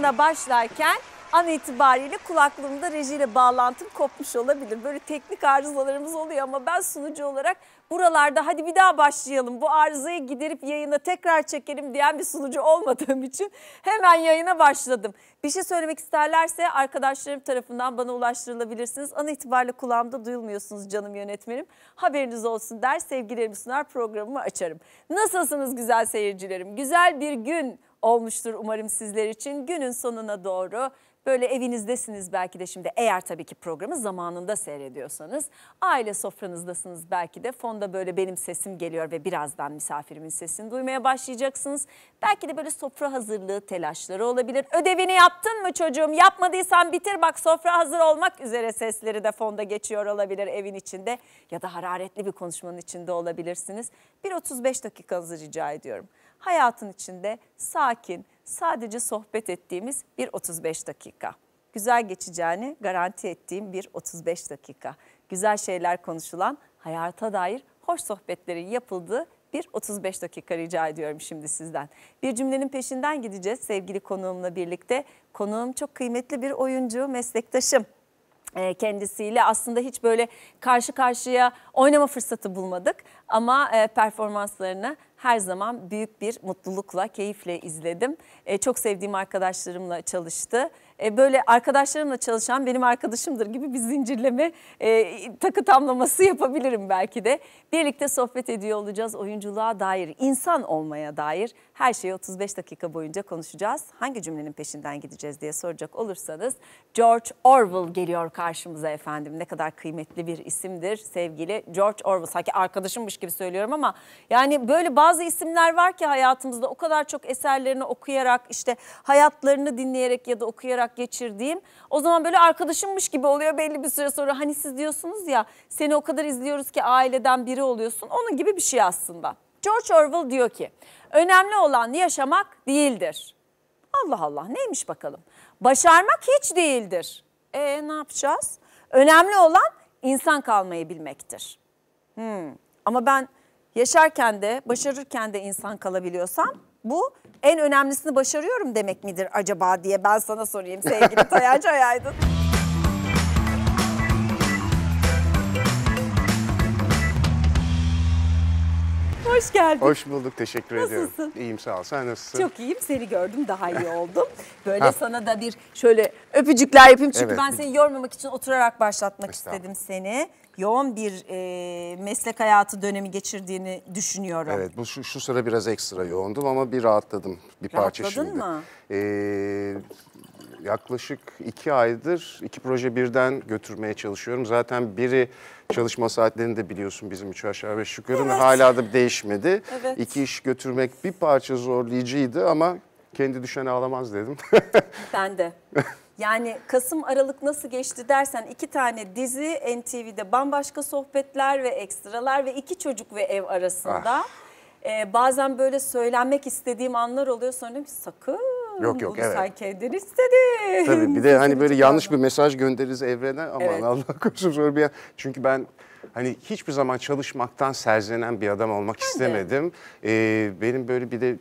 yayına başlarken an itibariyle kulaklığımda rejiyle bağlantım kopmuş olabilir. Böyle teknik arızalarımız oluyor ama ben sunucu olarak buralarda hadi bir daha başlayalım bu arızayı giderip yayına tekrar çekelim diyen bir sunucu olmadığım için hemen yayına başladım. Bir şey söylemek isterlerse arkadaşlarım tarafından bana ulaştırılabilirsiniz. An itibariyle kulağımda duyulmuyorsunuz canım yönetmenim. Haberiniz olsun der sevgilerimi sunar programımı açarım. Nasılsınız güzel seyircilerim? Güzel bir gün olmuştur umarım sizler için. Günün sonuna doğru böyle evinizdesiniz belki de şimdi eğer tabii ki programı zamanında seyrediyorsanız. Aile sofranızdasınız belki de fonda böyle benim sesim geliyor ve birazdan misafirimin sesini duymaya başlayacaksınız. Belki de böyle sofra hazırlığı telaşları olabilir. Ödevini yaptın mı çocuğum yapmadıysan bitir bak sofra hazır olmak üzere sesleri de fonda geçiyor olabilir evin içinde. Ya da hararetli bir konuşmanın içinde olabilirsiniz. 1.35 dakikanızı rica ediyorum hayatın içinde sakin, sadece sohbet ettiğimiz bir 35 dakika. Güzel geçeceğini garanti ettiğim bir 35 dakika. Güzel şeyler konuşulan, hayata dair hoş sohbetlerin yapıldığı bir 35 dakika rica ediyorum şimdi sizden. Bir cümlenin peşinden gideceğiz sevgili konuğumla birlikte. Konuğum çok kıymetli bir oyuncu, meslektaşım ee, kendisiyle aslında hiç böyle karşı karşıya oynama fırsatı bulmadık ama e, performanslarını her zaman büyük bir mutlulukla, keyifle izledim. E, çok sevdiğim arkadaşlarımla çalıştı. E, böyle arkadaşlarımla çalışan benim arkadaşımdır gibi bir zincirleme e, takı tamlaması yapabilirim belki de. Birlikte sohbet ediyor olacağız oyunculuğa dair, insan olmaya dair her şeyi 35 dakika boyunca konuşacağız. Hangi cümlenin peşinden gideceğiz diye soracak olursanız George Orwell geliyor karşımıza efendim. Ne kadar kıymetli bir isimdir sevgili George Orwell. Sanki arkadaşımmış gibi söylüyorum ama yani böyle bazı isimler var ki hayatımızda o kadar çok eserlerini okuyarak işte hayatlarını dinleyerek ya da okuyarak olarak geçirdiğim o zaman böyle arkadaşımmış gibi oluyor belli bir süre sonra. Hani siz diyorsunuz ya seni o kadar izliyoruz ki aileden biri oluyorsun. Onun gibi bir şey aslında. George Orwell diyor ki önemli olan yaşamak değildir. Allah Allah neymiş bakalım. Başarmak hiç değildir. E ne yapacağız? Önemli olan insan kalmayı bilmektir. Hmm. Ama ben yaşarken de başarırken de insan kalabiliyorsam bu en önemlisini başarıyorum demek midir acaba diye ben sana sorayım sevgili Tayancı Ayaydın. hoş geldin. Hoş bulduk, teşekkür nasılsın? ediyorum. Nasılsın? İyiyim sağ ol, sen nasılsın? Çok iyiyim, seni gördüm daha iyi oldum. Böyle sana da bir şöyle öpücükler yapayım çünkü evet. ben seni yormamak için oturarak başlatmak istedim seni. Yoğun bir e, meslek hayatı dönemi geçirdiğini düşünüyorum. Evet, bu şu, şu sıra biraz ekstra yoğundum ama bir rahatladım bir parça şimdi. Rahatladın mı? Ee, yaklaşık iki aydır iki proje birden götürmeye çalışıyorum. Zaten biri Çalışma saatlerini de biliyorsun bizim üç aşağı beş yukarı evet. hala da değişmedi. Evet. İki iş götürmek bir parça zorlayıcıydı ama kendi düşen ağlamaz dedim. ben de. Yani Kasım Aralık nasıl geçti dersen iki tane dizi NTV'de bambaşka sohbetler ve ekstralar ve iki çocuk ve ev arasında. Ah. Ee, bazen böyle söylenmek istediğim anlar oluyor sonra diyorum ki sakın Yok yok Bunu evet. sanki evden istedi. Tabii bir de hani böyle yanlış bir mesaj göndeririz evrene aman evet. Allah korusun sonra bir Çünkü ben hani hiçbir zaman çalışmaktan serzenen bir adam olmak ben istemedim. Ee, benim böyle bir de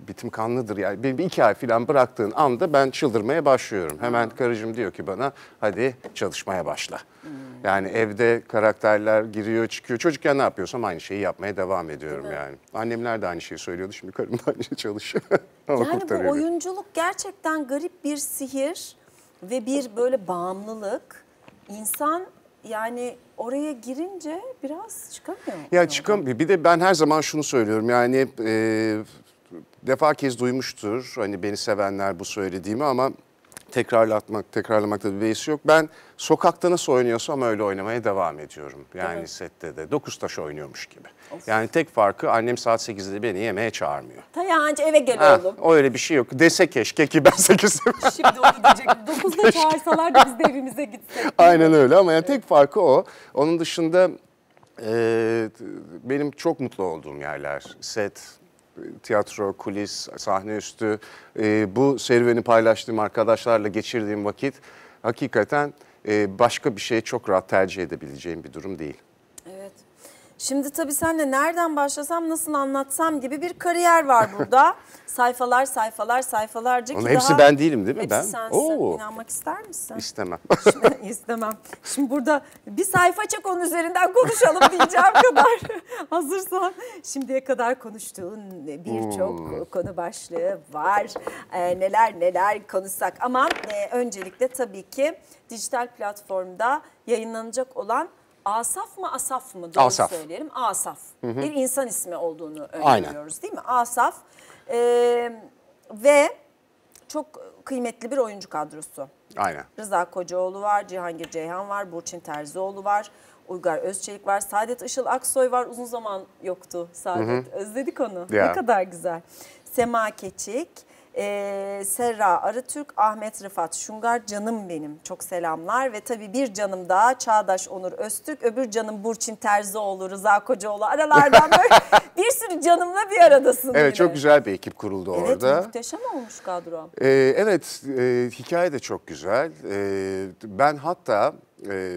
bitim kanlıdır yani. Benim bir iki ay falan bıraktığın anda ben çıldırmaya başlıyorum. Hemen karıcığım diyor ki bana hadi çalışmaya başla. Hmm. Yani evde karakterler giriyor çıkıyor. Çocukken ne yapıyorsam aynı şeyi yapmaya devam ediyorum evet. yani. Annemler de aynı şeyi söylüyordu. Şimdi karım da aynı şey çalışıyor. yani bu oyunculuk gerçekten garip bir sihir ve bir böyle bağımlılık. İnsan yani oraya girince biraz çıkamıyor. Ya çıkamıyor. Bir de ben her zaman şunu söylüyorum yani e, defa kez duymuştur hani beni sevenler bu söylediğimi ama tekrarlatmak, tekrarlamakta bir beis yok. Ben sokakta nasıl oynuyorsam öyle oynamaya devam ediyorum. Yani evet. sette de dokuz taş oynuyormuş gibi. Of. Yani tek farkı annem saat sekizde beni yemeğe çağırmıyor. Tayancı eve gel ha, oğlum. O öyle bir şey yok. Dese keşke ki ben 8'de. Şimdi onu diyecektim. Dokuzda çağırsalar da biz de evimize gitsek. Aynen öyle ama yani tek farkı o. Onun dışında e, benim çok mutlu olduğum yerler set, tiyatro, kulis, sahne üstü e, bu serüveni paylaştığım arkadaşlarla geçirdiğim vakit hakikaten e, başka bir şeye çok rahat tercih edebileceğim bir durum değil. Şimdi tabii senle nereden başlasam nasıl anlatsam gibi bir kariyer var burada. sayfalar sayfalar sayfalarca Onun ki hepsi daha... ben değilim değil mi? Hepsi ben? sensin. Oo. İnanmak ister misin? İstemem. Şimdi, istemem. Şimdi burada bir sayfa çek onun üzerinden konuşalım diyeceğim kadar. Hazırsan şimdiye kadar konuştuğun birçok hmm. konu başlığı var. Ee, neler neler konuşsak ama e, öncelikle tabii ki dijital platformda yayınlanacak olan Asaf mı Asaf mı? Doğru Asaf. söyleyelim. Asaf. Hı hı. Bir insan ismi olduğunu öğreniyoruz değil mi? Asaf. Ee, ve çok kıymetli bir oyuncu kadrosu. Aynen. Rıza Kocaoğlu var, Cihangir Ceyhan var, Burçin Terzioğlu var. Uygar Özçelik var, Saadet Işıl Aksoy var. Uzun zaman yoktu Saadet. Hı hı. Özledik onu. Ya. Ne kadar güzel. Sema Keçik, e, Serra Arıtürk, Ahmet Rıfat Şungar canım benim çok selamlar ve tabii bir canım daha Çağdaş Onur Öztürk öbür canım Burçin Terzioğlu, Rıza Kocaoğlu aralardan böyle bir sürü canımla bir aradasın. Evet yine. çok güzel bir ekip kuruldu evet, orada. Evet muhteşem olmuş kadro. Ee, evet e, hikaye de çok güzel. E, ben hatta e,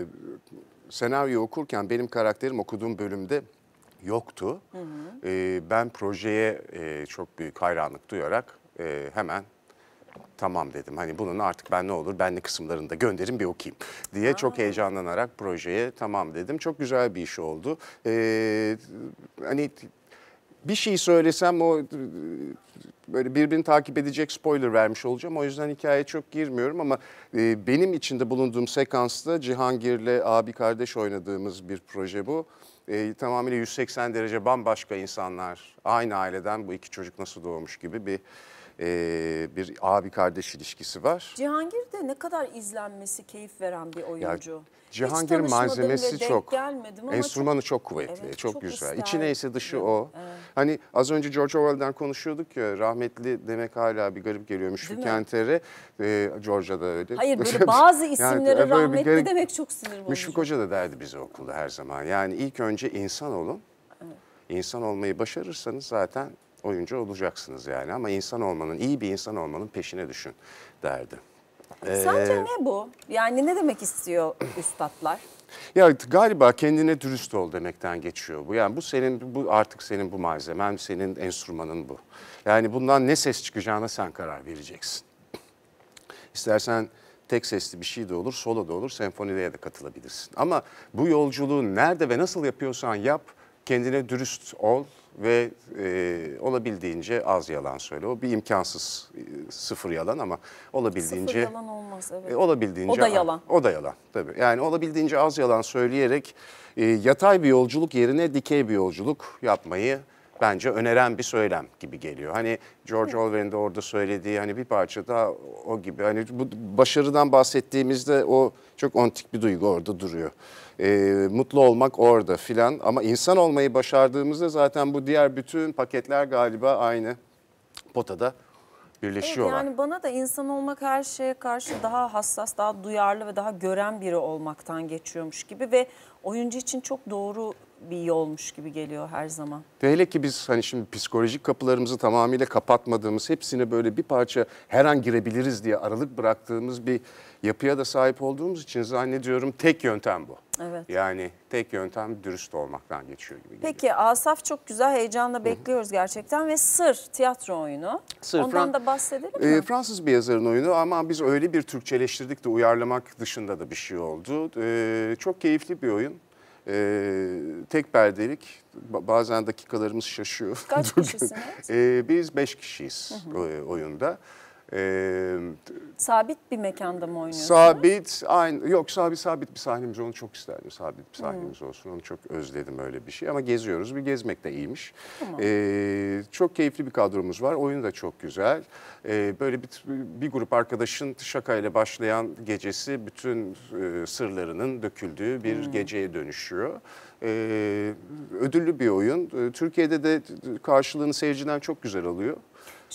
senaryo okurken benim karakterim okuduğum bölümde yoktu. Hı hı. E, ben projeye e, çok büyük hayranlık duyarak e, hemen tamam dedim. Hani bunun artık ben ne olur benli kısımlarını da gönderin bir okuyayım diye ha. çok heyecanlanarak projeye tamam dedim. Çok güzel bir iş oldu. Ee, hani bir şey söylesem o böyle birbirini takip edecek spoiler vermiş olacağım. O yüzden hikayeye çok girmiyorum ama e, benim içinde bulunduğum sekansta Cihangir'le abi kardeş oynadığımız bir proje bu. E, tamamıyla 180 derece bambaşka insanlar, aynı aileden bu iki çocuk nasıl doğmuş gibi bir e, bir abi kardeş ilişkisi var. Cihangir de ne kadar izlenmesi keyif veren bir oyuncu. Ya, Cihangir malzemesi çok. Enstrümanı çok, çok kuvvetli, evet, çok, çok güzel. Ister. İçi neyse dışı evet, o. Evet. Hani az önce George Orwell'den konuşuyorduk ya rahmetli demek hala bir garip geliyormuş Değil şu kentere. E, George'a da öyle. Hayır böyle bazı isimlere yani, rahmetli garip, demek çok sinir bozucu. Müşfik Hoca da derdi bize okulda her zaman. Yani ilk önce insan olun. İnsan olmayı başarırsanız zaten oyuncu olacaksınız yani. Ama insan olmanın, iyi bir insan olmanın peşine düşün derdi. Ee, Sence ne bu? Yani ne demek istiyor üstadlar? Ya galiba kendine dürüst ol demekten geçiyor bu. Yani bu senin bu artık senin bu malzemen, senin enstrümanın bu. Yani bundan ne ses çıkacağına sen karar vereceksin. İstersen tek sesli bir şey de olur, solo da olur, senfonilere de katılabilirsin. Ama bu yolculuğu nerede ve nasıl yapıyorsan yap, kendine dürüst ol, ve e, olabildiğince az yalan söyle. O bir imkansız e, sıfır yalan ama olabildiğince sıfır yalan olmaz e, evet. E, olabildiğince o da yalan. O da yalan tabii. Yani olabildiğince az yalan söyleyerek e, yatay bir yolculuk yerine dikey bir yolculuk yapmayı bence öneren bir söylem gibi geliyor. Hani George Orwell'in de orada söylediği hani bir parça da o gibi. Hani bu başarıdan bahsettiğimizde o çok ontik bir duygu orada duruyor e, mutlu olmak orada filan. Ama insan olmayı başardığımızda zaten bu diğer bütün paketler galiba aynı potada birleşiyorlar. Evet, yani bana da insan olmak her şeye karşı daha hassas, daha duyarlı ve daha gören biri olmaktan geçiyormuş gibi ve oyuncu için çok doğru bir yolmuş gibi geliyor her zaman. Ve hele ki biz hani şimdi psikolojik kapılarımızı tamamıyla kapatmadığımız, hepsini böyle bir parça her an girebiliriz diye aralık bıraktığımız bir yapıya da sahip olduğumuz için zannediyorum tek yöntem bu. Evet. Yani tek yöntem dürüst olmaktan geçiyor gibi geliyor. Peki Asaf çok güzel heyecanla bekliyoruz Hı -hı. gerçekten ve Sır tiyatro oyunu. Sır, Ondan Fran- da bahsedelim ee, mi? E, Fransız bir yazarın oyunu ama biz öyle bir Türkçeleştirdik de uyarlamak dışında da bir şey oldu. E, çok keyifli bir oyun. E, tek perdelik bazen dakikalarımız şaşıyor. Kaç kişisiniz? e, biz beş kişiyiz hı hı. E, oyunda. Ee, sabit bir mekanda mı oynuyorsunuz? Sabit, aynı, yok sabit sabit bir sahnemiz onu çok isterdim. Sabit bir sahnemiz hmm. olsun onu çok özledim öyle bir şey ama geziyoruz bir gezmek de iyiymiş. Tamam. Ee, çok keyifli bir kadromuz var oyun da çok güzel. Ee, böyle bir, bir grup arkadaşın şakayla başlayan gecesi bütün e, sırlarının döküldüğü bir hmm. geceye dönüşüyor. Ee, ödüllü bir oyun. Ee, Türkiye'de de karşılığını seyirciden çok güzel alıyor.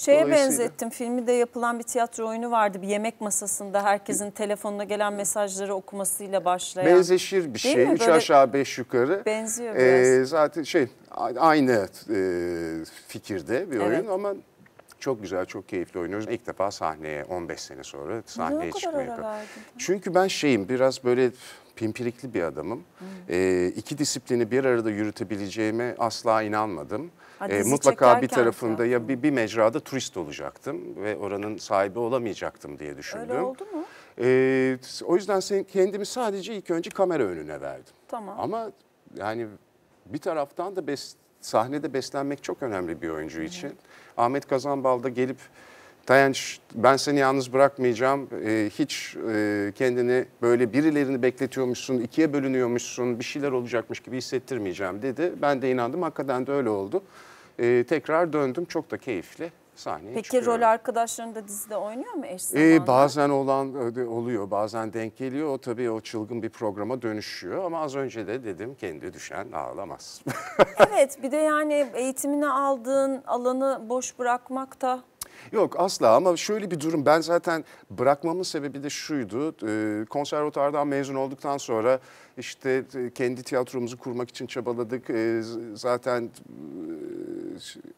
Şeye benzettim filmi de yapılan bir tiyatro oyunu vardı bir yemek masasında herkesin telefonuna gelen mesajları okumasıyla başlayan. Benzeşir bir şey. mi? Üç Böyle aşağı beş yukarı. Benziyor ee, biraz. Ee, zaten şey aynı e, fikirde bir oyun Evet. ama çok güzel, çok keyifli oynuyoruz. İlk defa sahneye 15 sene sonra Niye sahneye o kadar Çünkü ben şeyim biraz böyle pimpirikli bir adamım. Ee, iki disiplini bir arada yürütebileceğime asla inanmadım e, mutlaka bir tarafında ya bir, bir mecrada turist olacaktım ve oranın sahibi olamayacaktım diye düşündüm. Öyle oldu mu? E, o yüzden sen, kendimi sadece ilk önce kamera önüne verdim. Tamam. Ama yani bir taraftan da bes, sahnede beslenmek çok önemli bir oyuncu için. Ahmet Kazanbalda gelip Tayanç ben seni yalnız bırakmayacağım. E, hiç e, kendini böyle birilerini bekletiyormuşsun, ikiye bölünüyormuşsun, bir şeyler olacakmış gibi hissettirmeyeceğim dedi. Ben de inandım. Hakikaten de öyle oldu e, tekrar döndüm. Çok da keyifli sahneye Peki çıkıyorum. rol arkadaşların da dizide oynuyor mu eş ee, zamanlı? Ee, bazen olan e, oluyor, bazen denk geliyor. O tabii o çılgın bir programa dönüşüyor ama az önce de dedim kendi düşen ağlamaz. evet bir de yani eğitimini aldığın alanı boş bırakmak da Yok asla ama şöyle bir durum ben zaten bırakmamın sebebi de şuydu. Ee, konservatuardan mezun olduktan sonra işte e, kendi tiyatromuzu kurmak için çabaladık. E, zaten e,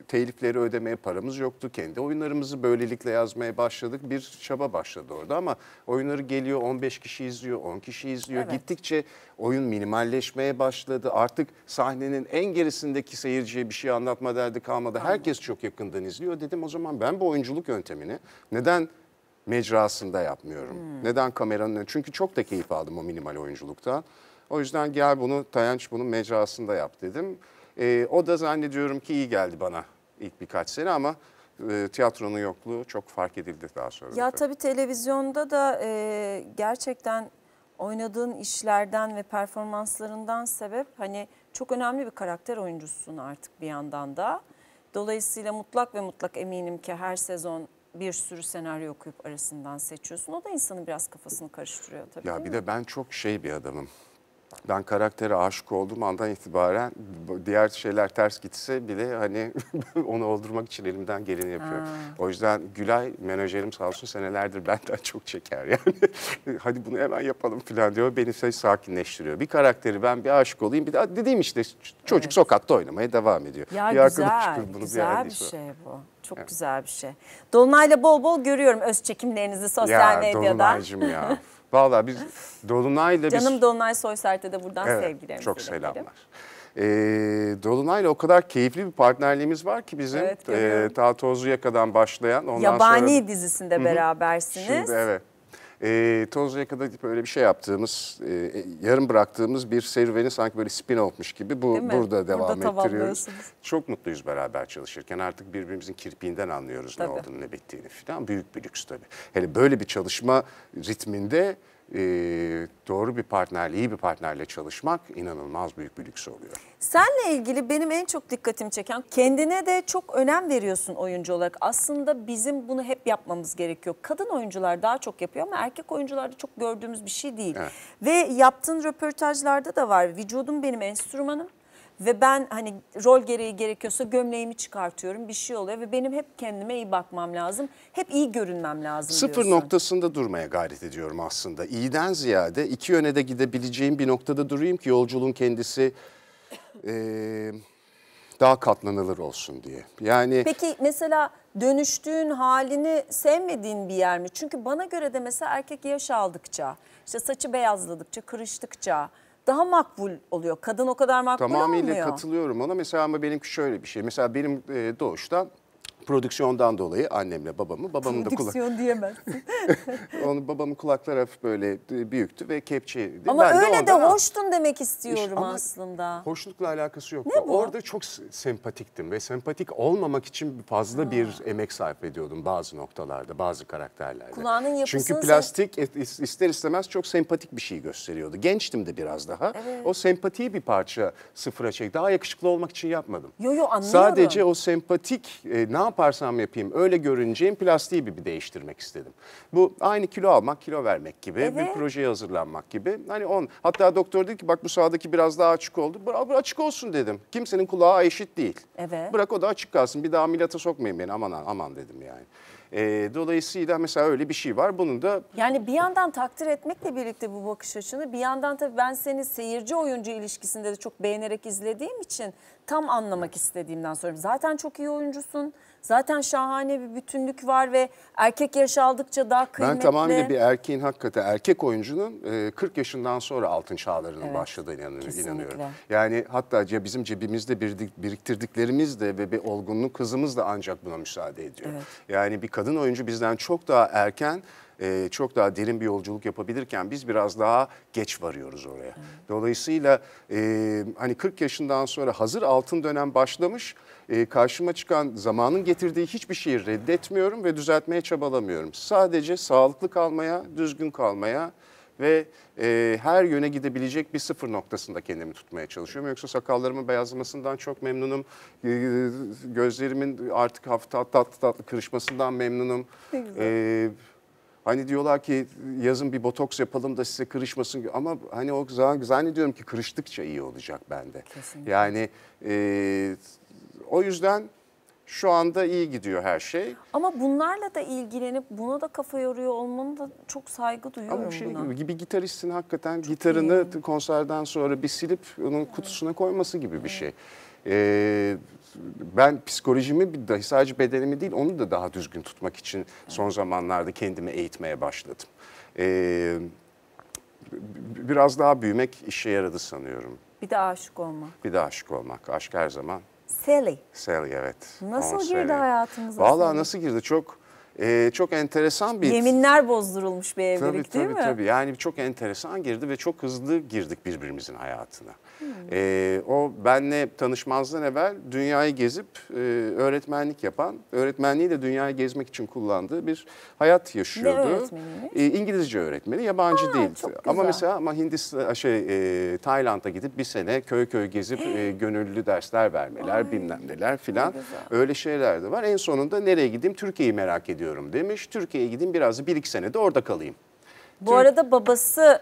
telifleri ödemeye paramız yoktu. Kendi oyunlarımızı böylelikle yazmaya başladık. Bir çaba başladı orada ama oyunları geliyor 15 kişi izliyor, 10 kişi izliyor. Evet. Gittikçe oyun minimalleşmeye başladı. Artık sahnenin en gerisindeki seyirciye bir şey anlatma derdi kalmadı. Anladım. Herkes çok yakından izliyor. Dedim o zaman ben bu oyunculuk yöntemini neden mecrasında yapmıyorum? Hmm. Neden kameranın Çünkü çok da keyif aldım o minimal oyunculukta. O yüzden gel bunu Tayanç bunun mecrasında yap dedim. E, o da zannediyorum ki iyi geldi bana ilk birkaç sene ama e, tiyatronun yokluğu çok fark edildi daha sonra. Ya tabii televizyonda da e, gerçekten oynadığın işlerden ve performanslarından sebep hani çok önemli bir karakter oyuncusun artık bir yandan da. Dolayısıyla mutlak ve mutlak eminim ki her sezon bir sürü senaryo okuyup arasından seçiyorsun. O da insanın biraz kafasını karıştırıyor tabii. Ya bir mi? de ben çok şey bir adamım ben karaktere aşık olduğum andan itibaren diğer şeyler ters gitse bile hani onu oldurmak için elimden geleni yapıyorum. Ha. O yüzden Gülay menajerim sağ olsun senelerdir benden çok çeker yani. Hadi bunu hemen yapalım falan diyor. Beni şey sakinleştiriyor. Bir karakteri ben bir aşık olayım. Bir de dediğim işte çocuk evet. sokakta oynamaya devam ediyor. Ya bir güzel, bunu güzel bir, bir şey bu. Çok evet. güzel bir şey. Dolunay'la bol bol görüyorum öz çekimlerinizi sosyal ya, medyada. Ya Dolunay'cım ya. Valla biz Dolunay'la... Canım biz... Dolunay Soysert'e de buradan evet, sevgilerimizi Çok selamlar. Ederim. E, Dolunay'la o kadar keyifli bir partnerliğimiz var ki bizim. Evet, görüyorum. e, ee, Ta Yaka'dan başlayan. Ondan Yabani sonra... dizisinde Hı -hı. berabersiniz. Şimdi evet. E, ee, Tozlu'ya kadar gidip öyle bir şey yaptığımız, e, e yarım bıraktığımız bir serüveni sanki böyle spin olmuş gibi bu burada, burada devam burada ettiriyoruz. Çok mutluyuz beraber çalışırken. Artık birbirimizin kirpiğinden anlıyoruz tabii. ne olduğunu ne bittiğini falan. Büyük bir lüks tabii. Hele böyle bir çalışma ritminde e, doğru bir partnerle, iyi bir partnerle çalışmak inanılmaz büyük bir lüks oluyor. Senle ilgili benim en çok dikkatimi çeken kendine de çok önem veriyorsun oyuncu olarak. Aslında bizim bunu hep yapmamız gerekiyor. Kadın oyuncular daha çok yapıyor ama erkek oyuncularda çok gördüğümüz bir şey değil. Evet. Ve yaptığın röportajlarda da var. Vücudum benim enstrümanım ve ben hani rol gereği gerekiyorsa gömleğimi çıkartıyorum bir şey oluyor ve benim hep kendime iyi bakmam lazım. Hep iyi görünmem lazım Sıfır diyorsun. noktasında durmaya gayret ediyorum aslında. İyiden ziyade iki yöne de gidebileceğim bir noktada durayım ki yolculuğun kendisi... E, daha katlanılır olsun diye. Yani Peki mesela dönüştüğün halini sevmediğin bir yer mi? Çünkü bana göre de mesela erkek yaş aldıkça, işte saçı beyazladıkça, kırıştıkça, daha makbul oluyor. Kadın o kadar makbul Tamamıyla olmuyor. Tamamıyla katılıyorum ona. Mesela ama benimki şöyle bir şey. Mesela benim e, doğuştan prodüksiyondan dolayı annemle babamı. Babamın da kulak... Prodüksiyon diyemezsin. Onu babamın kulakları hafif böyle büyüktü ve kepçeydi. Ama ben öyle de, de hoştun demek istiyorum işte, aslında. Hoşlukla alakası yok. Ne bu? Orada çok sempatiktim ve sempatik olmamak için fazla ha. bir emek sarf ediyordum bazı noktalarda, bazı karakterlerde. Kulağının yapısını... Çünkü plastik sen... ister istemez çok sempatik bir şey gösteriyordu. Gençtim de biraz daha. Evet. O sempatiyi bir parça sıfıra çek. Daha yakışıklı olmak için yapmadım. Yo yo anlıyorum. Sadece o sempatik e, ne yaparsam yapayım öyle görüneceğim plastiği bir, bir değiştirmek istedim. Bu aynı kilo almak, kilo vermek gibi, evet. bir projeye hazırlanmak gibi. Hani on hatta doktor dedi ki bak bu sağdaki biraz daha açık oldu. Bırak bu açık olsun dedim. Kimsenin kulağı eşit değil. Evet. Bırak o da açık kalsın. Bir daha ameliyata sokmayın beni aman aman dedim yani. E, dolayısıyla mesela öyle bir şey var. Bunu da yani bir yandan takdir etmekle birlikte bu bakış açını bir yandan tabii ben seni seyirci oyuncu ilişkisinde de çok beğenerek izlediğim için tam anlamak istediğimden sonra Zaten çok iyi oyuncusun zaten şahane bir bütünlük var ve erkek yaş aldıkça daha kıymetli. Ben tamamen bir erkeğin hakikaten erkek oyuncunun 40 e, yaşından sonra altın çağlarının evet, başladığına inanıyorum. Yani hatta bizim cebimizde biriktirdiklerimiz de ve bir olgunluk kızımız da ancak buna müsaade ediyor. Evet. Yani bir kadın oyuncu bizden çok daha erken e, çok daha derin bir yolculuk yapabilirken biz biraz daha geç varıyoruz oraya. Evet. Dolayısıyla e, hani 40 yaşından sonra hazır altın dönem başlamış e, karşıma çıkan zamanın getirdiği hiçbir şeyi reddetmiyorum ve düzeltmeye çabalamıyorum. Sadece sağlıklı kalmaya, düzgün kalmaya ve e, her yöne gidebilecek bir sıfır noktasında kendimi tutmaya çalışıyorum. Yoksa sakallarımın beyazlamasından çok memnunum. E, gözlerimin artık hafta tatlı tatlı kırışmasından memnunum. Ne güzel. E, Hani diyorlar ki yazın bir botoks yapalım da size kırışmasın ama hani o zaman zannediyorum ki kırıştıkça iyi olacak bende. Kesinlikle. Yani e, o yüzden şu anda iyi gidiyor her şey. Ama bunlarla da ilgilenip buna da kafa yoruyor olmanı da çok saygı duyuyorum Ama şey buna. Gibi, gitaristin hakikaten çok gitarını iyi. konserden sonra bir silip onun kutusuna koyması gibi bir şey. Ee, ben psikolojimi dahi sadece bedenimi değil onu da daha düzgün tutmak için son zamanlarda kendimi eğitmeye başladım. Ee, biraz daha büyümek işe yaradı sanıyorum. Bir de aşık olmak. Bir de aşık olmak. Aşk her zaman Sally. Sally evet. Nasıl Ama girdi Sally. hayatımıza? Valla nasıl girdi çok e, çok enteresan bir... Yeminler bozdurulmuş bir evlilik tabii, değil tabii, mi? Tabii tabii yani çok enteresan girdi ve çok hızlı girdik birbirimizin hayatına. E, o benle tanışmazdan evvel dünyayı gezip e, öğretmenlik yapan, öğretmenliği de dünyayı gezmek için kullandığı bir hayat yaşıyordu. Ne öğretmeni? E, ee, İngilizce öğretmeni, yabancı ha, değildi. Ama mesela ama Hindistan şey e, Tayland'a gidip bir sene köy köy gezip e, gönüllü dersler vermeler, Ay, bilmem neler filan. Öyle şeyler de var. En sonunda nereye gideyim? Türkiye'yi merak ediyorum demiş. Türkiye'ye gideyim biraz bir iki sene de orada kalayım. Bu Türk... arada babası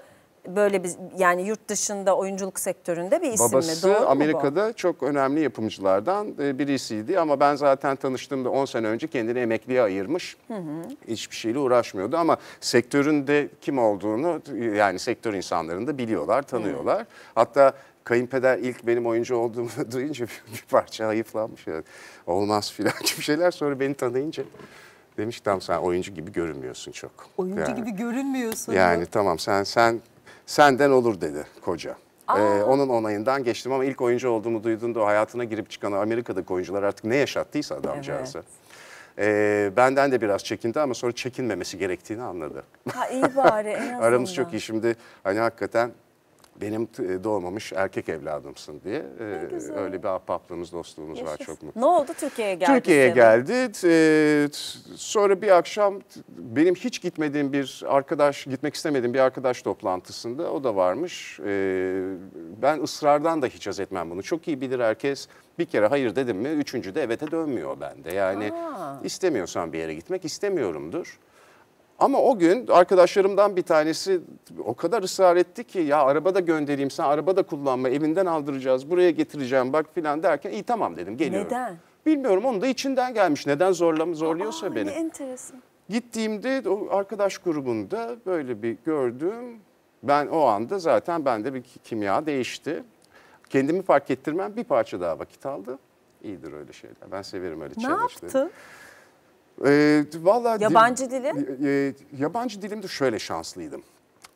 böyle bir yani yurt dışında oyunculuk sektöründe bir isim Babası mi? Doğru Amerika'da mu çok önemli yapımcılardan e, birisiydi ama ben zaten tanıştığımda 10 sene önce kendini emekliye ayırmış. Hı hı. Hiçbir şeyle uğraşmıyordu ama sektöründe kim olduğunu yani sektör insanlarını da biliyorlar, tanıyorlar. Hı. Hatta kayınpeder ilk benim oyuncu olduğumu duyunca bir parça hayıflanmış. Yani. Olmaz filan gibi şeyler sonra beni tanıyınca demiş ki tamam sen oyuncu gibi görünmüyorsun çok. Oyuncu yani, gibi görünmüyorsun. Yani tamam sen sen senden olur dedi koca. Ee, onun onayından geçtim ama ilk oyuncu olduğumu duyduğunda o hayatına girip çıkan Amerika'daki oyuncular artık ne yaşattıysa adamcağızı. Evet. Ee, benden de biraz çekindi ama sonra çekinmemesi gerektiğini anladı. Ha iyi bari en azından. Aramız çok iyi şimdi hani hakikaten benim e, doğmamış erkek evladımsın diye. Ee, öyle bir ahbaplığımız, dostluğumuz Yaşasın. var çok mutlu. Ne oldu Türkiye'ye geldi? Türkiye'ye geldi. Ee, sonra bir akşam benim hiç gitmediğim bir arkadaş, gitmek istemediğim bir arkadaş toplantısında o da varmış. Ee, ben ısrardan da hiç az etmem bunu. Çok iyi bilir herkes. Bir kere hayır dedim mi üçüncü de evete dönmüyor bende. Yani Aa. istemiyorsan bir yere gitmek istemiyorumdur. Ama o gün arkadaşlarımdan bir tanesi o kadar ısrar etti ki ya araba da göndereyim sen araba da kullanma evinden aldıracağız buraya getireceğim bak filan derken iyi tamam dedim geliyorum. Neden? Bilmiyorum onu da içinden gelmiş neden zorlam zorluyorsa Aa, beni. Ne enteresan. Gittiğimde o arkadaş grubunda böyle bir gördüm. Ben o anda zaten bende bir kimya değişti. Kendimi fark ettirmem bir parça daha vakit aldı. İyidir öyle şeyler. Ben severim öyle ne çalışmayı. Ne yaptı? E, vallahi yabancı dil, dili? E, yabancı dilimde şöyle şanslıydım.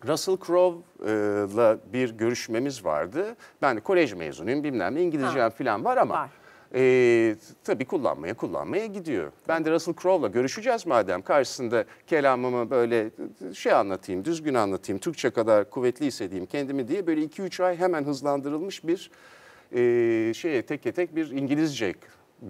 Russell Crowe'la bir görüşmemiz vardı. Ben de kolej mezunuyum bilmem ne İngilizcem falan var ama... Var. E, tabii kullanmaya kullanmaya gidiyor. Ben de Russell Crowe'la görüşeceğiz madem. Karşısında kelamımı böyle şey anlatayım, düzgün anlatayım, Türkçe kadar kuvvetli hissedeyim kendimi diye böyle 2-3 ay hemen hızlandırılmış bir e, şeye tek tek bir İngilizce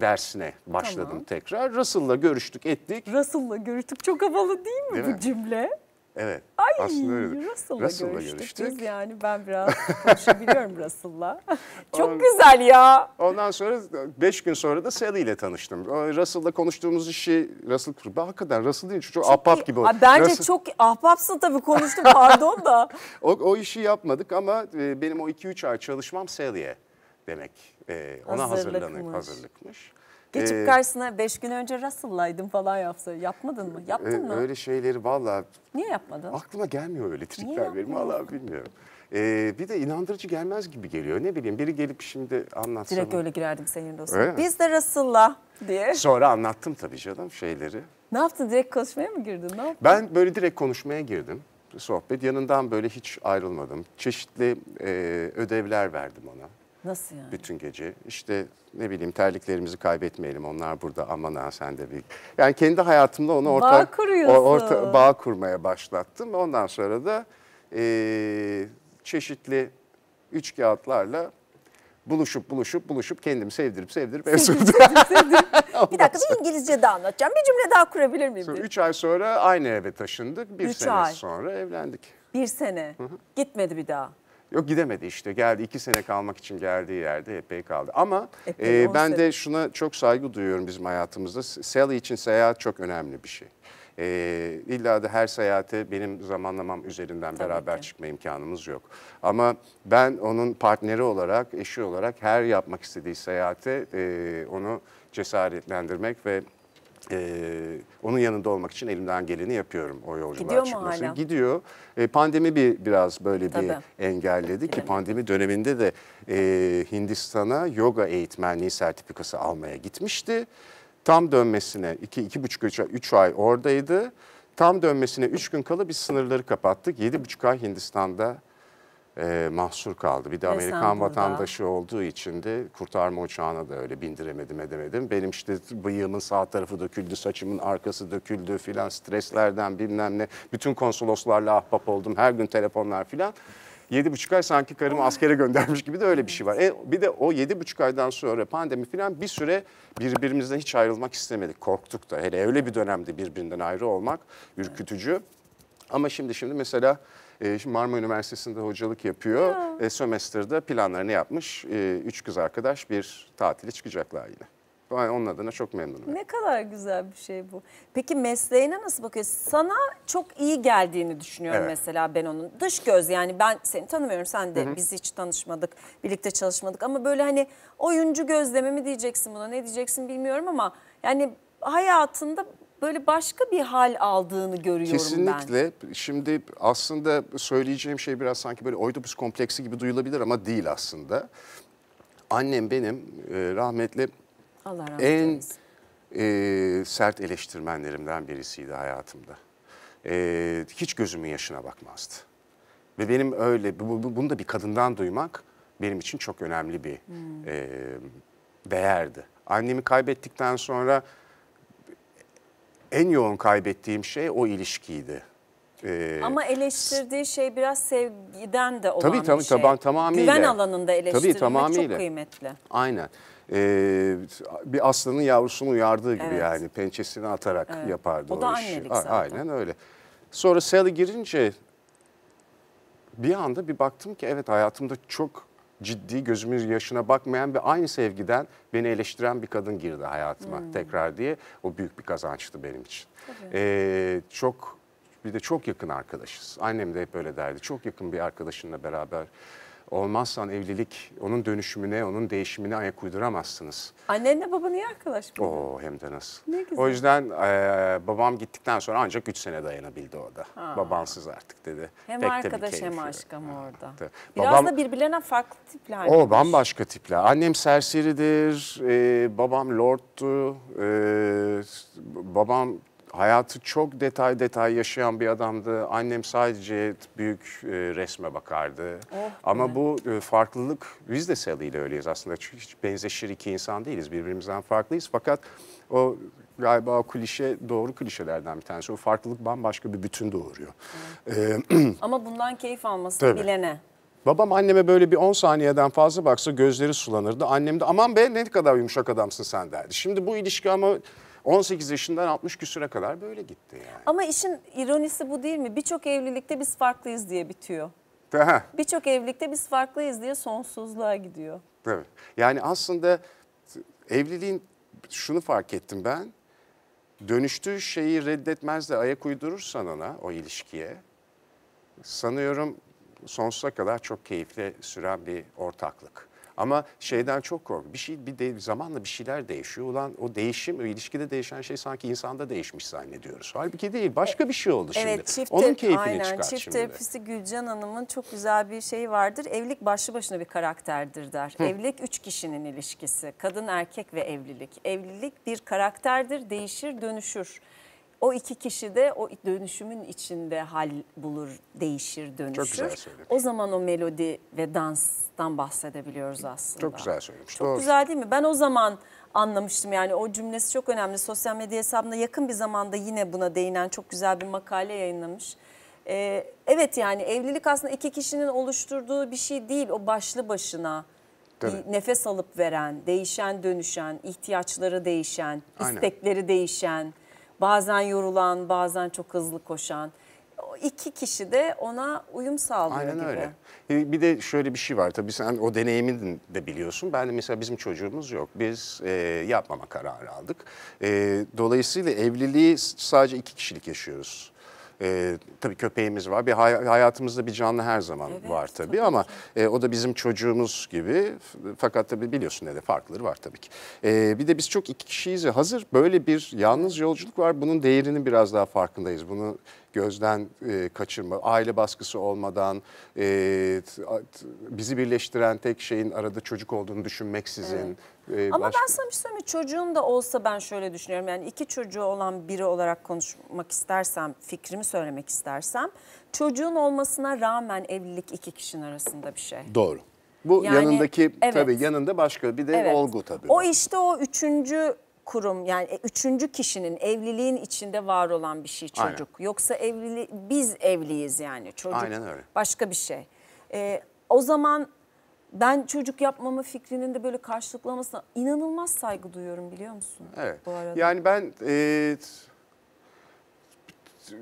dersine başladım tamam. tekrar. Russell'la görüştük, ettik. Russell'la görüştük. Çok havalı değil mi değil bu mi? cümle? Evet. Ay, aslında Russell'la, Russell'la görüştük, görüştük. Biz yani ben biraz konuşabiliyorum Russell'la. Çok On, güzel ya. Ondan sonra beş gün sonra da Sally ile tanıştım. Russell'la konuştuğumuz işi Russell hakikaten Russell deyince çok, çok ahbap iyi. gibi oldu. Bence Russell... çok ahbapsın tabii konuştum pardon da. o, o işi yapmadık ama e, benim o iki üç ay çalışmam Sally'e demek. E, ona hazırlıkmış. hazırlıkmış. Geçip ee, karşısına beş gün önce Russell'laydım falan yapsa yapmadın mı? Yaptın e, mı? Öyle şeyleri valla... Niye yapmadın? Aklıma gelmiyor öyle trikler benim valla bilmiyorum. Ee, bir de inandırıcı gelmez gibi geliyor. Ne bileyim biri gelip şimdi anlatsa... Direkt mı? öyle girerdim senin dostum. Biz de Russell'la diye. Sonra anlattım tabii canım şeyleri. Ne yaptın? Direkt konuşmaya mı girdin? Ne yaptın? Ben böyle direkt konuşmaya girdim. Sohbet yanından böyle hiç ayrılmadım. Çeşitli e, ödevler verdim ona Nasıl yani? Bütün gece. İşte ne bileyim terliklerimizi kaybetmeyelim. Onlar burada aman ha sen de bir. Yani kendi hayatımda onu orta, bağ, orta, bağ kurmaya başlattım. Ondan sonra da e, çeşitli üç kağıtlarla buluşup buluşup buluşup kendimi sevdirip sevdirip ev sürdüm. bir dakika bir İngilizce daha anlatacağım. Bir cümle daha kurabilir miyim? Sonra, üç ay sonra aynı eve taşındık. Bir üç sene ay. sonra evlendik. Bir sene. Hı -hı. Gitmedi bir daha. Yok gidemedi işte geldi iki sene kalmak için geldiği yerde epey kaldı. Ama epey e, ben de şuna çok saygı duyuyorum bizim hayatımızda. Sally için seyahat çok önemli bir şey. E, ee, illa da her seyahate benim zamanlamam üzerinden Tabii beraber ki. çıkma imkanımız yok. Ama ben onun partneri olarak, eşi olarak her yapmak istediği seyahate e, onu cesaretlendirmek ve ee, onun yanında olmak için elimden geleni yapıyorum o yolculuğa Gidiyor çıkmasını. Mu hala? Gidiyor. Ee, pandemi bir biraz böyle Tabii. bir engelledi ki pandemi döneminde de e, Hindistan'a yoga eğitmenliği sertifikası almaya gitmişti. Tam dönmesine 2 iki, 2,5 üç, üç ay oradaydı. Tam dönmesine 3 gün kala biz sınırları kapattık. 7,5 ay Hindistan'da e, mahsur kaldı. Bir de Amerikan vatandaşı olduğu için de kurtarma uçağına da öyle bindiremedim edemedim. Benim işte bıyığımın sağ tarafı döküldü, saçımın arkası döküldü filan streslerden bilmem ne. Bütün konsoloslarla ahbap oldum. Her gün telefonlar filan. Yedi buçuk ay sanki karımı askere göndermiş gibi de öyle bir şey var. E, bir de o yedi buçuk aydan sonra pandemi falan bir süre birbirimizden hiç ayrılmak istemedik. Korktuk da. Hele öyle bir dönemde birbirinden ayrı olmak ürkütücü. Ama şimdi şimdi mesela ee, şimdi Marmara Üniversitesi'nde hocalık yapıyor. Ha. E, planlarını yapmış. E, üç kız arkadaş bir tatile çıkacaklar yine. Yani onun adına çok memnunum. Ne kadar güzel bir şey bu. Peki mesleğine nasıl bakıyorsun? Sana çok iyi geldiğini düşünüyorum evet. mesela ben onun. Dış göz yani ben seni tanımıyorum sen de Hı -hı. biz hiç tanışmadık, birlikte çalışmadık. Ama böyle hani oyuncu gözlemi mi diyeceksin buna ne diyeceksin bilmiyorum ama yani hayatında böyle başka bir hal aldığını görüyorum Kesinlikle. ben. Kesinlikle. Şimdi aslında söyleyeceğim şey biraz sanki böyle Oedipus kompleksi gibi duyulabilir ama değil aslında. Annem benim e, rahmetli Allah en e, sert eleştirmenlerimden birisiydi hayatımda. E, hiç gözümün yaşına bakmazdı. Ve benim öyle bu, bu, bunu da bir kadından duymak benim için çok önemli bir hmm. e, değerdi. Annemi kaybettikten sonra en yoğun kaybettiğim şey o ilişkiydi. Ee, Ama eleştirdiği şey biraz sevgiden de olan tabii, tabii, bir şey. Tabii tamamıyla. Güven alanında eleştirmek tabii, tamamıyla. çok kıymetli. Aynen. Ee, bir aslanın yavrusunu uyardığı gibi evet. yani pençesini atarak evet. yapardı o, o da işi. annelik zaten. Aynen öyle. Sonra Sally girince bir anda bir baktım ki evet hayatımda çok ciddi gözümüz yaşına bakmayan ve aynı sevgiden beni eleştiren bir kadın girdi hayatıma hmm. tekrar diye. O büyük bir kazançtı benim için. Ee, çok bir de çok yakın arkadaşız. Annem de hep öyle derdi. Çok yakın bir arkadaşınla beraber Olmazsan evlilik onun dönüşümüne, onun değişimine ayak uyduramazsınız. Annenle babanı niye arkadaş mı? Oo hem de nasıl. Ne güzel. O yüzden e, babam gittikten sonra ancak 3 sene dayanabildi o da. Ha. Babansız artık dedi. Hem Pek arkadaş hem aşk ama orada. Evet. Biraz babam, da birbirlerine farklı tipler. O bambaşka tipler. Annem serseridir, e, babam lordtu, e, babam hayatı çok detay detay yaşayan bir adamdı. Annem sadece büyük e, resme bakardı. Oh, Ama evet. bu e, farklılık biz de Sally ile öyleyiz aslında. Çünkü hiç benzeşir iki insan değiliz. Birbirimizden farklıyız. Fakat o galiba o klişe doğru klişelerden bir tanesi. O farklılık bambaşka bir bütün doğuruyor. Evet. Ee, Ama bundan keyif alması tabii. bilene. Babam anneme böyle bir 10 saniyeden fazla baksa gözleri sulanırdı. Annem de aman be ne kadar yumuşak adamsın sen derdi. Şimdi bu ilişki ama 18 yaşından 60 küsüre kadar böyle gitti yani. Ama işin ironisi bu değil mi? Birçok evlilikte biz farklıyız diye bitiyor. Birçok evlilikte biz farklıyız diye sonsuzluğa gidiyor. Tabii. Yani aslında evliliğin şunu fark ettim ben. Dönüştüğü şeyi reddetmez de ayak uydurursan ona o ilişkiye sanıyorum sonsuza kadar çok keyifli süren bir ortaklık. Ama şeyden çok kork. Bir şey bir de, zamanla bir şeyler değişiyor. Ulan o değişim, o ilişkide değişen şey sanki insanda değişmiş zannediyoruz. Halbuki değil. Başka e, bir şey oldu şimdi. Evet, çift Onun keyfini aynen, çıkart çift şimdi. terapisti Gülcan Hanım'ın çok güzel bir şeyi vardır. Evlilik başlı başına bir karakterdir der. Hı. Evlilik üç kişinin ilişkisi. Kadın, erkek ve evlilik. Evlilik bir karakterdir, değişir, dönüşür. O iki kişi de o dönüşümün içinde hal bulur, değişir, dönüşür. Çok güzel söyledin. O zaman o melodi ve danstan bahsedebiliyoruz aslında. Çok güzel söylemiş. Çok Doğru. güzel değil mi? Ben o zaman anlamıştım yani o cümlesi çok önemli. Sosyal medya hesabında yakın bir zamanda yine buna değinen çok güzel bir makale yayınlamış. Ee, evet yani evlilik aslında iki kişinin oluşturduğu bir şey değil. O başlı başına bir nefes alıp veren, değişen dönüşen, ihtiyaçları değişen, Aynen. istekleri değişen bazen yorulan, bazen çok hızlı koşan. O iki kişi de ona uyum sağlıyor Aynen gibi. öyle. E, bir de şöyle bir şey var tabii sen o deneyimini de biliyorsun. Ben de mesela bizim çocuğumuz yok. Biz e, yapmama kararı aldık. E, dolayısıyla evliliği sadece iki kişilik yaşıyoruz. E, tabii köpeğimiz var. Bir hayatımızda bir canlı her zaman evet, var tabii, tabii ama e, o da bizim çocuğumuz gibi. Fakat tabii biliyorsun ne de farkları var tabii ki. E, bir de biz çok iki kişiyiz. Hazır böyle bir yalnız yolculuk var. Bunun değerinin biraz daha farkındayız. Bunu gözden e, kaçırma, aile baskısı olmadan e, bizi birleştiren tek şeyin arada çocuk olduğunu düşünmeksizin evet. E, Ama baş... ben sana bir şey Çocuğun da olsa ben şöyle düşünüyorum. Yani iki çocuğu olan biri olarak konuşmak istersem, fikrimi söylemek istersem çocuğun olmasına rağmen evlilik iki kişinin arasında bir şey. Doğru. Bu yani, yanındaki evet. tabii yanında başka bir de evet. olgu tabii. O işte o üçüncü kurum yani e, üçüncü kişinin evliliğin içinde var olan bir şey çocuk. Aynen. Yoksa evlili biz evliyiz yani çocuk. Aynen öyle. Başka bir şey. Ee, o zaman ben çocuk yapmama fikrinin de böyle karşılıklamasına inanılmaz saygı duyuyorum biliyor musun? Evet. Bu arada. Yani ben e,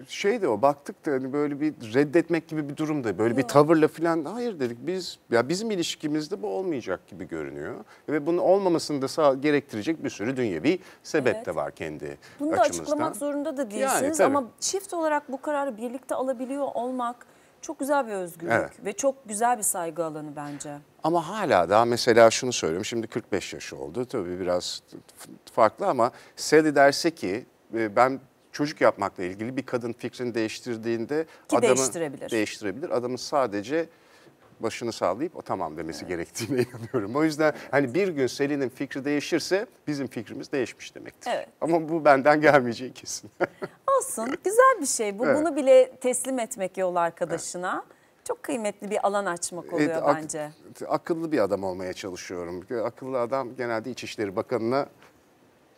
şey de o baktık da hani böyle bir reddetmek gibi bir durumda, böyle Yok. bir tavırla falan hayır dedik biz ya bizim ilişkimizde bu olmayacak gibi görünüyor ve bunun olmamasını da sağ, gerektirecek bir sürü dünyevi sebep evet. de var kendi Bunu açımızdan. Bunu açıklamak zorunda da değilsiniz yani, ama çift olarak bu kararı birlikte alabiliyor olmak çok güzel bir özgürlük evet. ve çok güzel bir saygı alanı bence. Ama hala daha mesela şunu söylüyorum. Şimdi 45 yaş oldu. Tabii biraz farklı ama Sally derse ki e, ben çocuk yapmakla ilgili bir kadın fikrini değiştirdiğinde Ki adamı değiştirebilir. değiştirebilir. Adamın sadece başını sağlayıp tamam demesi evet. gerektiğine inanıyorum. O yüzden evet. hani bir gün Selin'in fikri değişirse bizim fikrimiz değişmiş demektir. Evet. Ama bu benden gelmeyecek kesin. olsun. Güzel bir şey bu. Evet. Bunu bile teslim etmek yol arkadaşına. Evet. Çok kıymetli bir alan açmak oluyor evet, ak bence. Akıllı bir adam olmaya çalışıyorum. Akıllı adam genelde İçişleri Bakanı'na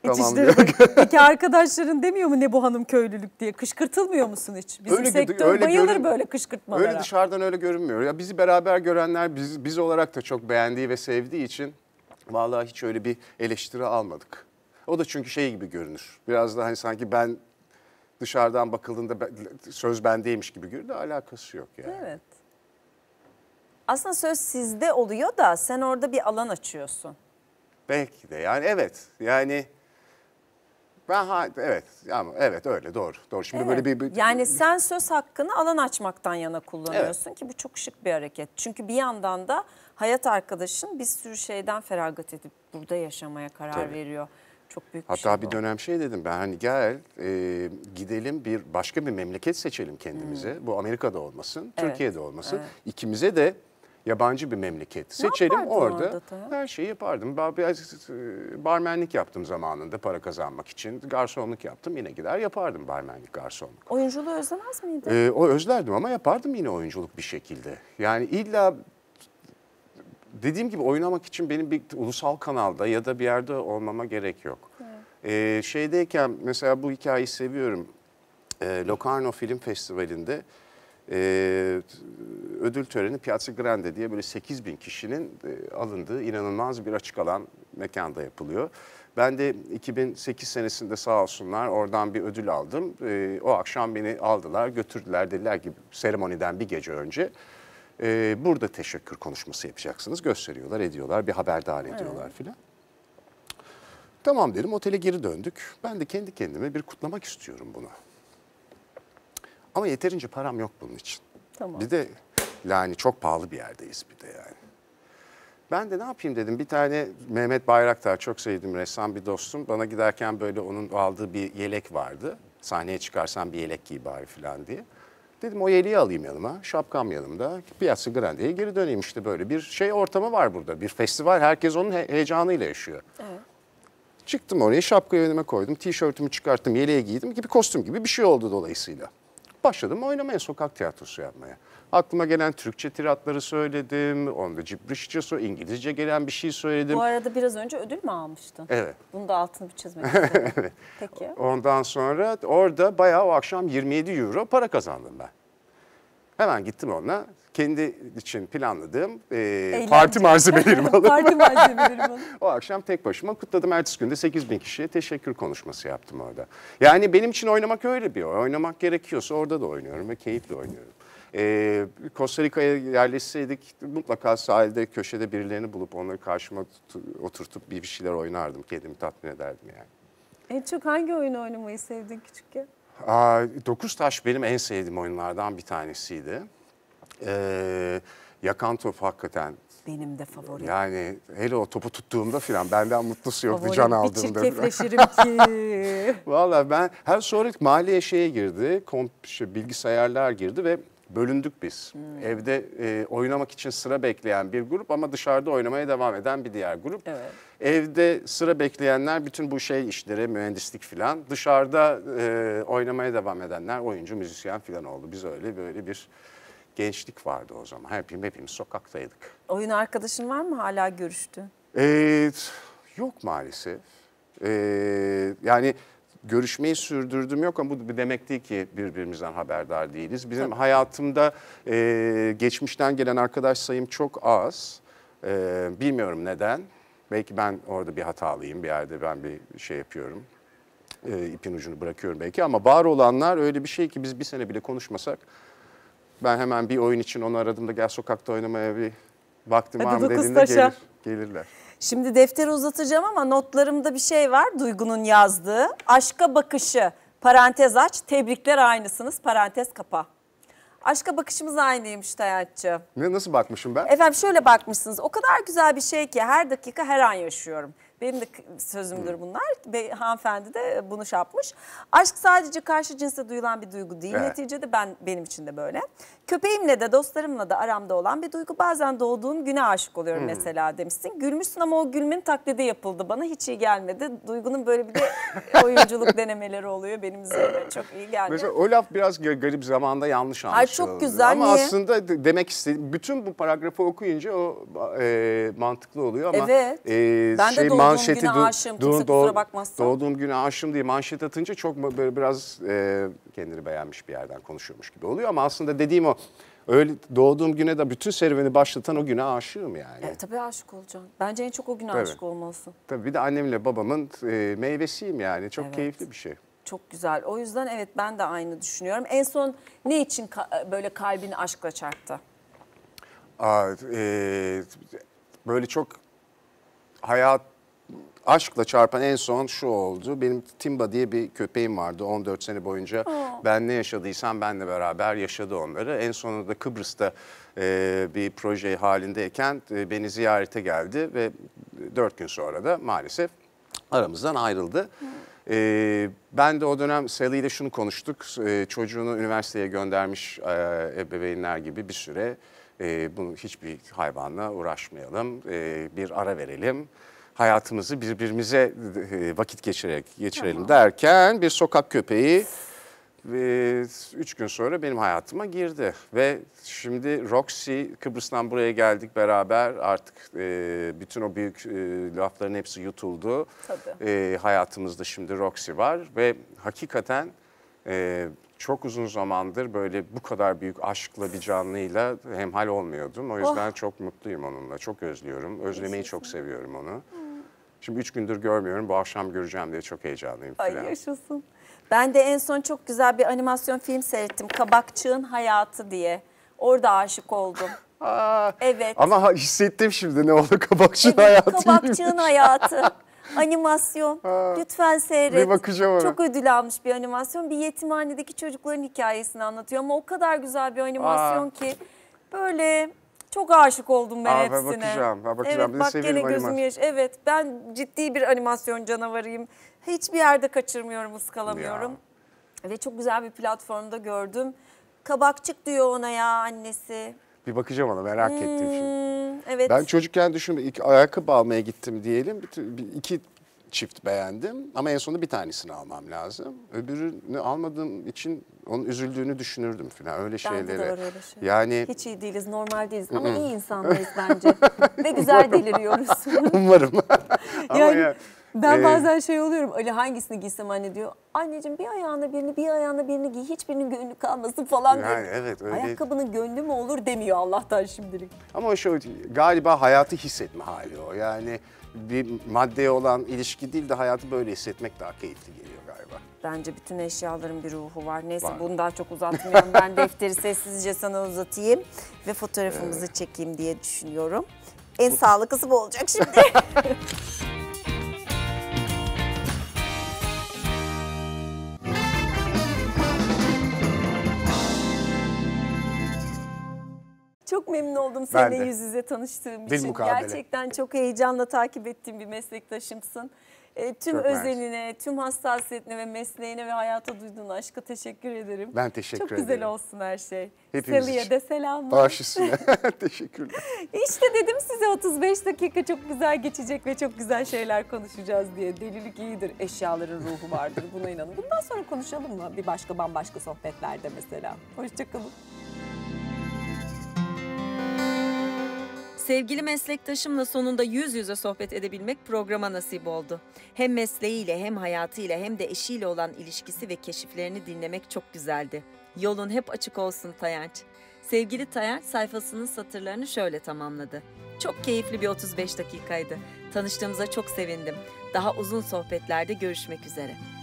tamamlıyor. Peki arkadaşların demiyor mu ne bu hanım köylülük diye? Kışkırtılmıyor musun hiç? Bizim öyle, sektör öyle bayılır böyle kışkırtmalara. Öyle dışarıdan öyle görünmüyor. Ya bizi beraber görenler biz, biz olarak da çok beğendiği ve sevdiği için vallahi hiç öyle bir eleştiri almadık. O da çünkü şey gibi görünür. Biraz da hani sanki ben dışarıdan bakıldığında söz bendeymiş gibi görünüyor. Alakası yok yani. Evet. Aslında söz sizde oluyor da sen orada bir alan açıyorsun. Belki de yani evet. Yani ben ha, evet ama evet öyle doğru. Doğru. Şimdi evet. böyle bir, bir Yani sen söz hakkını alan açmaktan yana kullanıyorsun evet. ki bu çok şık bir hareket. Çünkü bir yandan da hayat arkadaşın bir sürü şeyden feragat edip burada yaşamaya karar Tabii. veriyor. Çok büyük Hatta bir, şey bir dönem şey dedim ben hani gel e, gidelim bir başka bir memleket seçelim kendimize. Hmm. Bu Amerika'da olmasın, evet. Türkiye'de olmasın. Evet. İkimize de yabancı bir memleket ne seçelim orada. orada her şeyi yapardım. Biraz e, barmenlik yaptım zamanında para kazanmak için. Garsonluk yaptım yine gider yapardım barmenlik, garsonluk. Oyunculuğu özlemez miydin? Ee, o özlerdim ama yapardım yine oyunculuk bir şekilde. Yani illa dediğim gibi oynamak için benim bir ulusal kanalda ya da bir yerde olmama gerek yok. Evet. Ee, şeydeyken mesela bu hikayeyi seviyorum. Ee, Locarno Film Festivali'nde e, ödül töreni Piazza Grande diye böyle 8 bin kişinin e, alındığı inanılmaz bir açık alan mekanda yapılıyor. Ben de 2008 senesinde sağ olsunlar oradan bir ödül aldım. E, o akşam beni aldılar götürdüler dediler ki seremoniden bir gece önce. E, burada teşekkür konuşması yapacaksınız. Gösteriyorlar, ediyorlar, bir haberdar ediyorlar evet. filan. Tamam dedim otele geri döndük. Ben de kendi kendime bir kutlamak istiyorum bunu. Ama yeterince param yok bunun için. Tamam. Bir de yani çok pahalı bir yerdeyiz bir de yani. Ben de ne yapayım dedim. Bir tane Mehmet Bayraktar çok sevdiğim ressam bir dostum. Bana giderken böyle onun aldığı bir yelek vardı. Sahneye çıkarsan bir yelek giy bari falan diye. Dedim o yeleği alayım yanıma, şapkam yanımda. Piyasa Grande'ye geri döneyim işte böyle bir şey ortamı var burada. Bir festival, herkes onun he heyecanıyla yaşıyor. Evet. Çıktım oraya, şapkayı önüme koydum, tişörtümü çıkarttım, yeleği giydim gibi kostüm gibi bir şey oldu dolayısıyla. Başladım oynamaya, sokak tiyatrosu yapmaya. Aklıma gelen Türkçe tiratları söyledim, onda cibrişçe, İngilizce gelen bir şey söyledim. Bu arada biraz önce ödül mü almıştın? Evet. Bunu da altını bir çizmek istedim. evet. Peki. Ondan sonra orada bayağı o akşam 27 euro para kazandım ben. Hemen gittim onunla. Kendi için planladığım e, Eğlence. parti malzemelerimi alıp parti malzemelerimi o akşam tek başıma kutladım. Ertesi günde 8 bin kişiye teşekkür konuşması yaptım orada. Yani benim için oynamak öyle bir oyun. Oynamak gerekiyorsa orada da oynuyorum ve keyifle oynuyorum. Ee, Costa Rica'ya yerleşseydik mutlaka sahilde köşede birilerini bulup onları karşıma oturtup bir şeyler oynardım. Kendimi tatmin ederdim yani. En çok hangi oyunu oynamayı sevdin küçükken? Dokuz Taş benim en sevdiğim oyunlardan bir tanesiydi. Ee, yakan top hakikaten benim de favorim. Yani hele o topu tuttuğumda filan benden mutlusu yoktu favorim, can aldığımda. Favorim bir çirkefleşirim ki. Valla ben her sonra maliye şeye girdi, komp, şey, bilgisayarlar girdi ve bölündük biz. Hmm. Evde e, oynamak için sıra bekleyen bir grup ama dışarıda oynamaya devam eden bir diğer grup. Evet. Evde sıra bekleyenler bütün bu şey işleri, mühendislik filan. Dışarıda e, oynamaya devam edenler oyuncu, müzisyen filan oldu. Biz öyle böyle bir gençlik vardı o zaman. Hepimiz, hepimiz sokaktaydık. Oyun arkadaşın var mı hala görüştü? Evet, yok maalesef. Ee, yani görüşmeyi sürdürdüm yok ama bu demek değil ki birbirimizden haberdar değiliz. Bizim Tabii. hayatımda e, geçmişten gelen arkadaş sayım çok az. E, bilmiyorum neden. Belki ben orada bir hatalıyım bir yerde ben bir şey yapıyorum. E, ipin ucunu bırakıyorum belki ama var olanlar öyle bir şey ki biz bir sene bile konuşmasak ben hemen bir oyun için onu aradım da gel sokakta oynamaya bir vaktim var mı dediğinde gelir, gelirler. Şimdi defteri uzatacağım ama notlarımda bir şey var Duygu'nun yazdığı. Aşka bakışı parantez aç tebrikler aynısınız parantez kapa. Aşka bakışımız aynıymış Tayatçı. Ne, nasıl bakmışım ben? Efendim şöyle bakmışsınız. O kadar güzel bir şey ki her dakika her an yaşıyorum. Benim de sözümdür bunlar. Ve hanımefendi de bunu şey yapmış. Aşk sadece karşı cinse duyulan bir duygu değil. Evet. Neticede ben benim için de böyle. Köpeğimle de dostlarımla da aramda olan bir duygu. Bazen doğduğum güne aşık oluyorum hmm. mesela demişsin. Gülmüşsün ama o gülmenin taklidi yapıldı. Bana hiç iyi gelmedi. Duygunun böyle bir de oyunculuk denemeleri oluyor benim üzerime. Çok iyi geldi. Mesela o laf biraz garip zamanda yanlış anlaşıldı. Ay çok güzel. Ama niye? aslında demek istediğim bütün bu paragrafı okuyunca o e, mantıklı oluyor ama evet. e, ben şey de doğru manşeti güne aşığım. Doğ, kimse doğ, bakmazsa. Doğduğum güne aşığım diye manşet atınca çok böyle biraz e, kendini beğenmiş bir yerden konuşuyormuş gibi oluyor. Ama aslında dediğim o öyle doğduğum güne de bütün serüveni başlatan o güne aşığım yani. E, tabii aşık olacaksın. Bence en çok o güne tabii. aşık olmalısın. Tabii bir de annemle babamın e, meyvesiyim yani. Çok evet. keyifli bir şey. Çok güzel. O yüzden evet ben de aynı düşünüyorum. En son ne için ka e, böyle kalbini aşkla çarptı? Aa, e, böyle çok hayat aşkla çarpan en son şu oldu. Benim Timba diye bir köpeğim vardı 14 sene boyunca. Aa. Ben ne yaşadıysam benle beraber yaşadı onları. En sonunda Kıbrıs'ta e, bir proje halindeyken e, beni ziyarete geldi ve 4 gün sonra da maalesef aramızdan ayrıldı. Hı. E, ben de o dönem Sally ile şunu konuştuk. E, çocuğunu üniversiteye göndermiş e, ebeveynler gibi bir süre e, bunu hiçbir hayvanla uğraşmayalım. E, bir ara verelim hayatımızı birbirimize e, vakit geçirerek geçirelim tamam. derken bir sokak köpeği e, üç gün sonra benim hayatıma girdi. Ve şimdi Roxy, Kıbrıs'tan buraya geldik beraber artık e, bütün o büyük lafların hepsi yutuldu. Tabii. hayatımızda şimdi Roxy var ve hakikaten çok uzun zamandır böyle bu kadar büyük aşkla bir canlıyla hemhal olmuyordum. O yüzden oh. çok mutluyum onunla, çok özlüyorum. Özlemeyi çok seviyorum onu. Hmm. Şimdi üç gündür görmüyorum. Bu akşam göreceğim diye çok heyecanlıyım. Ay falan. yaşasın. Ben de en son çok güzel bir animasyon film seyrettim. Kabakçığın Hayatı diye. Orada aşık oldum. Aa, ah, evet. Ama hissettim şimdi ne oldu kabakçığın evet, hayatı. Kabakçığın hayatı. animasyon. Ha, Lütfen seyret. Bir bakacağım ona. Çok ödül almış bir animasyon. Bir yetimhanedeki çocukların hikayesini anlatıyor ama o kadar güzel bir animasyon Aa. Ah. ki böyle çok aşık oldum ben Aa, hepsine. Ben bakacağım. Ben bakacağım. Evet, bak gene gözüm yaş. Evet ben ciddi bir animasyon canavarıyım. Hiçbir yerde kaçırmıyorum, ıskalamıyorum. Ya. Ve çok güzel bir platformda gördüm. Kabakçık diyor ona ya annesi. Bir bakacağım ona merak hmm, ettim şimdi. Hmm, evet. Ben çocukken düşündüm ilk ayakkabı almaya gittim diyelim. Bir, iki çift beğendim ama en sonunda bir tanesini almam lazım. Öbürünü almadığım için onun üzüldüğünü düşünürdüm falan öyle bence şeylere. De öyle şey. Yani hiç iyi değiliz, normal değiliz ama iyi insanlarız bence. Ve güzel deliriyoruz. Umarım. yani ben e- bazen şey oluyorum Ali hangisini giysem anne diyor. Anneciğim bir ayağına birini bir ayağına birini giy hiçbirinin gönlü kalmasın falan diyor. Yani, evet, öyle. Ayakkabının gönlü mü olur demiyor Allah'tan şimdilik. Ama o şey galiba hayatı hissetme hali o yani bir maddeye olan ilişki değil de hayatı böyle hissetmek daha keyifli geliyor galiba. Bence bütün eşyaların bir ruhu var. Neyse var. bunu daha çok uzatmayalım. ben defteri sessizce sana uzatayım ve fotoğrafımızı evet. çekeyim diye düşünüyorum. En sağlıklısı bu olacak şimdi. çok memnun oldum seninle yüz yüze tanıştığım Bil için. Mukabele. Gerçekten çok heyecanla takip ettiğim bir meslektaşımsın. E, tüm çok özenine, mersi. tüm hassasiyetine ve mesleğine ve hayata duyduğun aşka teşekkür ederim. Ben teşekkür çok ederim. Çok güzel olsun her şey. Hepimiz de selam. Baş üstüne. Teşekkürler. İşte dedim size 35 dakika çok güzel geçecek ve çok güzel şeyler konuşacağız diye. Delilik iyidir, eşyaların ruhu vardır buna inanın. Bundan sonra konuşalım mı bir başka bambaşka sohbetlerde mesela? Hoşçakalın. Sevgili meslektaşımla sonunda yüz yüze sohbet edebilmek programa nasip oldu. Hem mesleğiyle hem hayatıyla hem de eşiyle olan ilişkisi ve keşiflerini dinlemek çok güzeldi. Yolun hep açık olsun Tayanç. Sevgili Tayanç sayfasının satırlarını şöyle tamamladı. Çok keyifli bir 35 dakikaydı. Tanıştığımıza çok sevindim. Daha uzun sohbetlerde görüşmek üzere.